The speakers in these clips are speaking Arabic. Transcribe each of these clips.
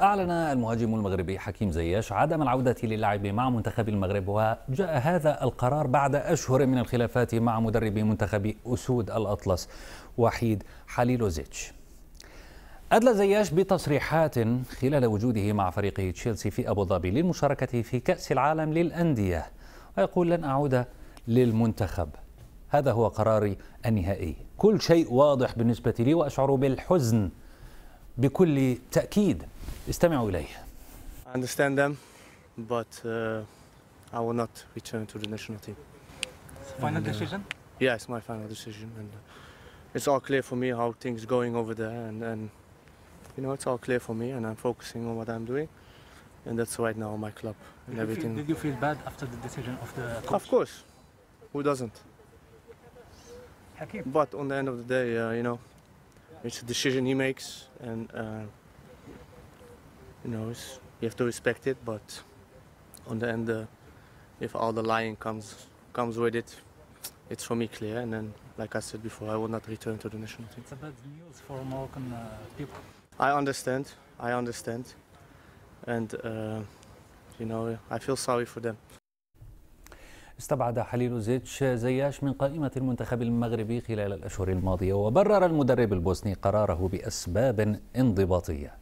أعلن المهاجم المغربي حكيم زياش عدم العودة للعب مع منتخب المغرب وجاء هذا القرار بعد أشهر من الخلافات مع مدرب منتخب أسود الأطلس وحيد حليلوزيتش أدلى زياش بتصريحات خلال وجوده مع فريقه تشيلسي في أبو ظبي للمشاركة في كأس العالم للأندية ويقول لن أعود للمنتخب هذا هو قراري النهائي كل شيء واضح بالنسبة لي وأشعر بالحزن بكل تأكيد استمعوا إليه I understand them but uh, I will not return to the national team. Final and, uh, decision? Yeah, it's my final decision and uh, it's all clear for me how things going over there and, and you know it's all clear for me and I'm focusing on what I'm doing and that's right now my club and did everything. You feel, did you feel bad after the decision of the coach? Of course, who doesn't? Hakim. But on the end of the day, uh, you know, it's a decision he makes and. Uh, you know, it's, you have to respect it, but on the end, uh, if all the lying comes comes with it, it's for me clear. And then, like I said before, I will not return to the national team. It's a bad news for Moroccan uh, people. I understand. I understand, and uh, you know, I feel sorry for them. استبعد حليل زيتش زياش من قائمة المنتخب المغربي خلال الأشهر الماضية وبرر المدرب البوسني قراره بأسباب انضباطية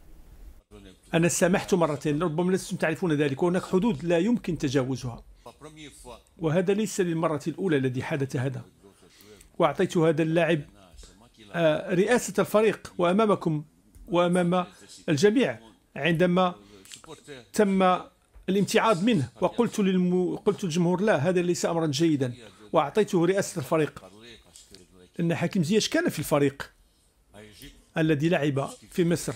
أنا سامحت مرتين ربما لستم تعرفون ذلك وهناك حدود لا يمكن تجاوزها وهذا ليس للمرة الأولى الذي حدث هذا وأعطيت هذا اللاعب آه، رئاسة الفريق وأمامكم وأمام الجميع عندما تم الامتعاض منه وقلت للم... قلت للجمهور لا هذا ليس امرا جيدا واعطيته رئاسه الفريق ان حكيم زياش كان في الفريق الذي لعب في مصر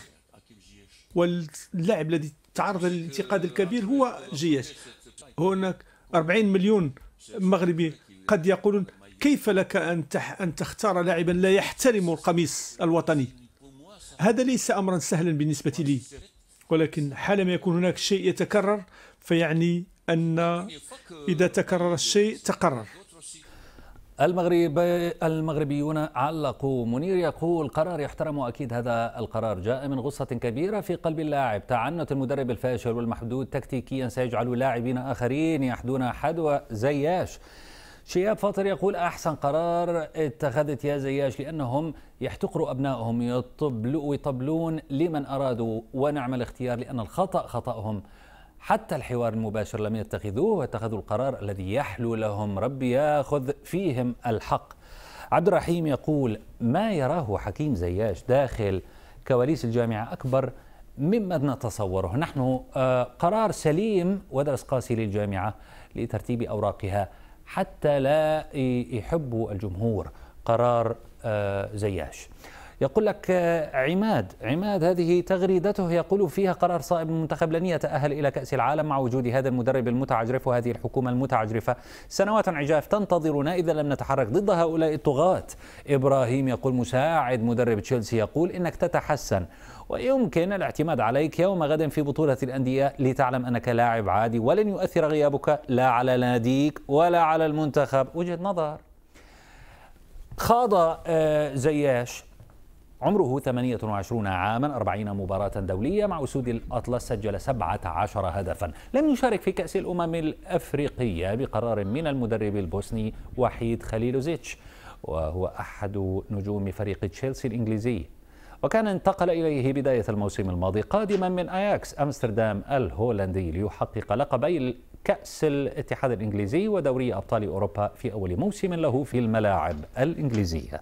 واللاعب الذي تعرض للانتقاد الكبير هو جياش هناك 40 مليون مغربي قد يقولون كيف لك أن, أن تختار لاعبا لا يحترم القميص الوطني هذا ليس أمرا سهلا بالنسبة لي ولكن حالما يكون هناك شيء يتكرر فيعني أن إذا تكرر الشيء تقرر المغرب المغربيون علقوا منير يقول قرار يحترم اكيد هذا القرار جاء من غصه كبيره في قلب اللاعب تعنت المدرب الفاشل والمحدود تكتيكيا سيجعل لاعبين اخرين يحدون حدوى زياش شياب فاطر يقول احسن قرار اتخذت يا زياش لانهم يحتقروا ابنائهم يطبلوا ويطبلون لمن ارادوا ونعم الاختيار لان الخطا خطاهم حتى الحوار المباشر لم يتخذوه واتخذوا القرار الذي يحلو لهم ربي ياخذ فيهم الحق عبد الرحيم يقول ما يراه حكيم زياش داخل كواليس الجامعة أكبر مما نتصوره نحن آه، قرار سليم ودرس قاسي للجامعة لترتيب أوراقها حتى لا يحب الجمهور قرار آه، زياش يقول لك آه، عماد عماد هذه تغريدته يقول فيها قرار صائب المنتخب لن يتأهل إلى كأس العالم مع وجود هذا المدرب المتعجرف وهذه الحكومة المتعجرفة سنوات عجاف تنتظرنا إذا لم نتحرك ضد هؤلاء الطغاة إبراهيم يقول مساعد مدرب تشيلسي يقول إنك تتحسن ويمكن الاعتماد عليك يوم غد في بطولة الأندية لتعلم أنك لاعب عادي ولن يؤثر غيابك لا على ناديك ولا على المنتخب وجهة نظر خاض آه، زياش عمره 28 عاما 40 مباراة دولية مع أسود الأطلس سجل 17 هدفا لم يشارك في كأس الأمم الأفريقية بقرار من المدرب البوسني وحيد خليلوزيتش وهو أحد نجوم فريق تشيلسي الإنجليزي وكان انتقل إليه بداية الموسم الماضي قادما من أياكس أمستردام الهولندي ليحقق لقبي كأس الاتحاد الإنجليزي ودوري أبطال أوروبا في أول موسم له في الملاعب الإنجليزية